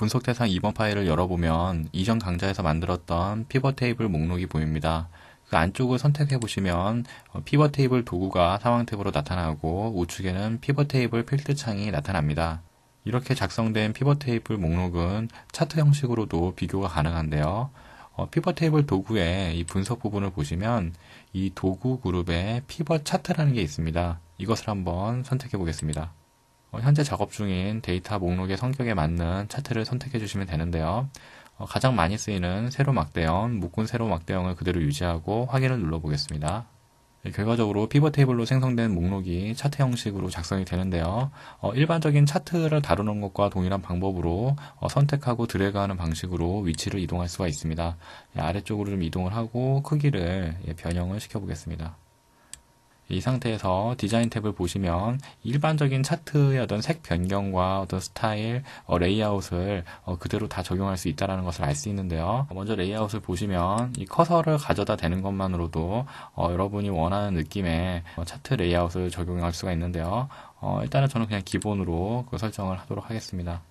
분석 대상 2번 파일을 열어보면 이전 강좌에서 만들었던 피벗 테이블 목록이 보입니다. 그 안쪽을 선택해 보시면 어, 피벗 테이블 도구가 상황 탭으로 나타나고 우측에는 피벗 테이블 필드 창이 나타납니다. 이렇게 작성된 피벗 테이블 목록은 차트 형식으로도 비교가 가능한데요. 어, 피벗 테이블 도구의 이 분석 부분을 보시면 이 도구 그룹에 피벗 차트라는 게 있습니다. 이것을 한번 선택해 보겠습니다. 어, 현재 작업 중인 데이터 목록의 성격에 맞는 차트를 선택해 주시면 되는데요. 어, 가장 많이 쓰이는 세로 막대형, 묶은 세로 막대형을 그대로 유지하고 확인을 눌러보겠습니다. 예, 결과적으로 피벗 테이블로 생성된 목록이 차트 형식으로 작성이 되는데요. 어, 일반적인 차트를 다루는 것과 동일한 방법으로 어, 선택하고 드래그하는 방식으로 위치를 이동할 수가 있습니다. 예, 아래쪽으로 좀 이동을 하고 크기를 예, 변형을 시켜보겠습니다. 이 상태에서 디자인 탭을 보시면 일반적인 차트의 어떤 색 변경과 어떤 스타일, 어, 레이아웃을 어, 그대로 다 적용할 수 있다는 것을 알 수 있는데요. 먼저 레이아웃을 보시면 이 커서를 가져다 대는 것만으로도 어, 여러분이 원하는 느낌의 어, 차트 레이아웃을 적용할 수가 있는데요. 어, 일단은 저는 그냥 기본으로 그 설정을 하도록 하겠습니다.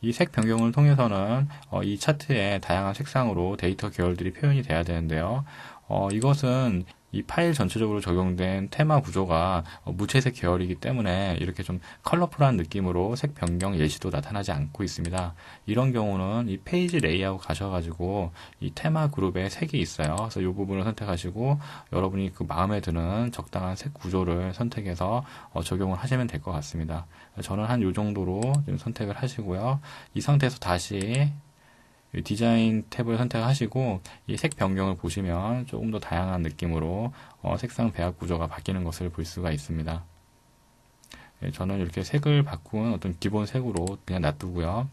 이 색 변경을 통해서는 어, 이 차트에 다양한 색상으로 데이터 계열들이 표현이 돼야 되는데요. 어, 이것은 이 파일 전체적으로 적용된 테마 구조가 어, 무채색 계열이기 때문에 이렇게 좀 컬러풀한 느낌으로 색 변경 예시도 나타나지 않고 있습니다. 이런 경우는 이 페이지 레이아웃 가셔가지고 이 테마 그룹에 색이 있어요. 그래서 이 부분을 선택하시고 여러분이 그 마음에 드는 적당한 색 구조를 선택해서 어, 적용을 하시면 될 것 같습니다. 저는 한 이 정도로 지 선택을 하시고요. 이 상태에서 다시 디자인 탭을 선택하시고 이 색 변경을 보시면 조금 더 다양한 느낌으로 어, 색상 배합 구조가 바뀌는 것을 볼 수가 있습니다. 예, 저는 이렇게 색을 바꾼 어떤 기본 색으로 그냥 놔두고요.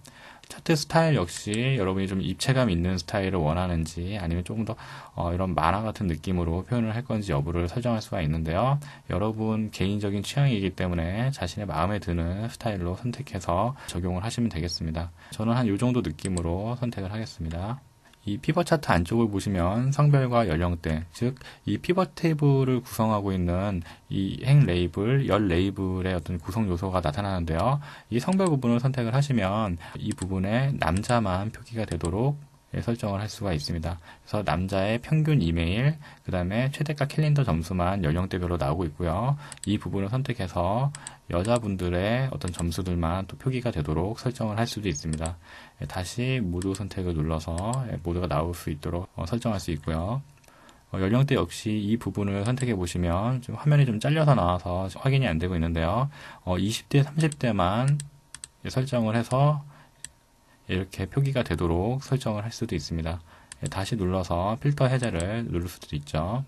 차트 스타일 역시 여러분이 좀 입체감 있는 스타일을 원하는지 아니면 조금 더 어, 이런 만화 같은 느낌으로 표현을 할 건지 여부를 설정할 수가 있는데요. 여러분 개인적인 취향이기 때문에 자신의 마음에 드는 스타일로 선택해서 적용을 하시면 되겠습니다. 저는 한 이 정도 느낌으로 선택을 하겠습니다. 이 피벗 차트 안쪽을 보시면 성별과 연령대, 즉 이 피벗 테이블을 구성하고 있는 이 행 레이블, 열 레이블의 어떤 구성 요소가 나타나는데요. 이 성별 부분을 선택을 하시면 이 부분에 남자만 표기가 되도록 예, 설정을 할 수가 있습니다. 그래서 남자의 평균 이메일, 그 다음에 최대가 캘린더 점수만 연령대별로 나오고 있고요. 이 부분을 선택해서 여자분들의 어떤 점수들만 또 표기가 되도록 설정을 할 수도 있습니다. 예, 다시 모두 선택을 눌러서 예, 모두가 나올 수 있도록 어, 설정할 수 있고요. 어, 연령대 역시 이 부분을 선택해 보시면 좀 화면이 좀 잘려서 나와서 확인이 안 되고 있는데요. 20대, 어, 30대만 설정을 해서 이렇게 표기가 되도록 설정을 할 수도 있습니다. 예, 다시 눌러서 필터 해제를 누를 수도 있죠.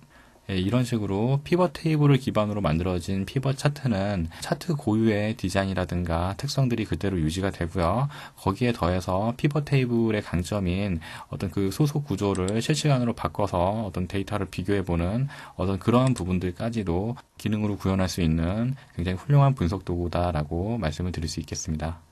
예, 이런 식으로 피벗 테이블을 기반으로 만들어진 피벗 차트는 차트 고유의 디자인이라든가 특성들이 그대로 유지가 되고요. 거기에 더해서 피벗 테이블의 강점인 어떤 그 소속 구조를 실시간으로 바꿔서 어떤 데이터를 비교해보는 어떤 그러한 부분들까지도 기능으로 구현할 수 있는 굉장히 훌륭한 분석 도구다라고 말씀을 드릴 수 있겠습니다.